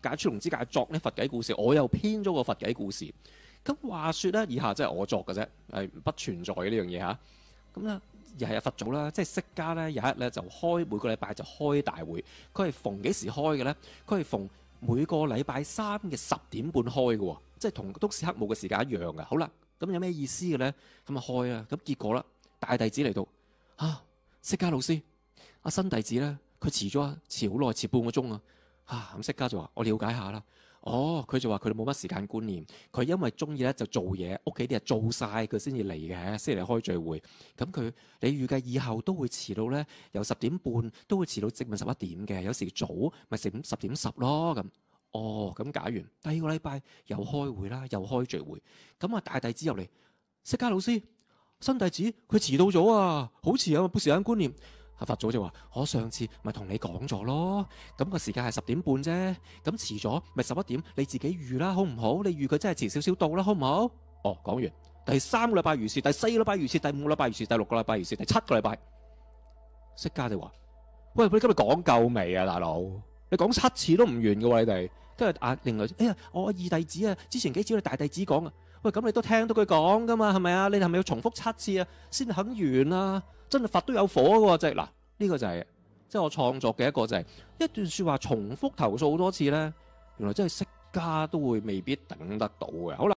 假出龙之假作呢佛偈故事我又编咗个佛偈故事。咁话说咧，以下即系我作嘅啫，系不存在嘅呢样嘢吓。咁啦，又系佛祖啦，即系释迦咧，有一咧就开每个礼拜就开大会。佢系逢几时开嘅咧？佢系逢每个礼拜三嘅十点半开嘅，即系同都市黑幕嘅时间一样嘅。好啦，咁有咩意思嘅咧？咁啊开啊，咁结果啦，大弟子嚟到啊，释迦老师阿新弟子咧，佢迟咗，迟好耐，迟半个钟啊。啊，咁識家就話：我了解下啦。哦，佢就話佢冇乜時間觀念。佢因為中意咧就做嘢，屋企啲人做晒，佢先至嚟嘅，先嚟開聚會。咁佢你預計以後都會遲到咧，由十點半都會遲到，至晚十一點嘅。有時早咪成十點十咯咁。哦，咁假完第二個禮拜又開會啦，又開聚會。咁啊大弟子入嚟，識家老師新弟子佢遲到咗啊，好遲啊冇時間觀念。阿法祖就话：我上次咪同你讲咗咯，咁个时间系十点半啫，咁迟咗咪十一点你自己预啦，好唔好？你预佢真系迟少少到啦，好唔好？哦，讲完第三个礼拜如是，第四个礼拜如是，第五个礼拜如是，第六个礼拜如是，第七个礼拜，释迦就话：喂，你今日讲够未啊，大佬？你讲七次都唔完噶喎，你哋，跟住啊，另外，哎呀，我二弟子啊，之前几次你大弟子讲啊。喂，咁你都聽到佢講噶嘛？係咪啊？你係咪要重複七次啊，先肯完啊？真係佛都有火喎！即係嗱，呢個就係即係我創作嘅一個就係一段説話重複投訴好多次咧，原來真係識家都會未必等得到嘅。好啦。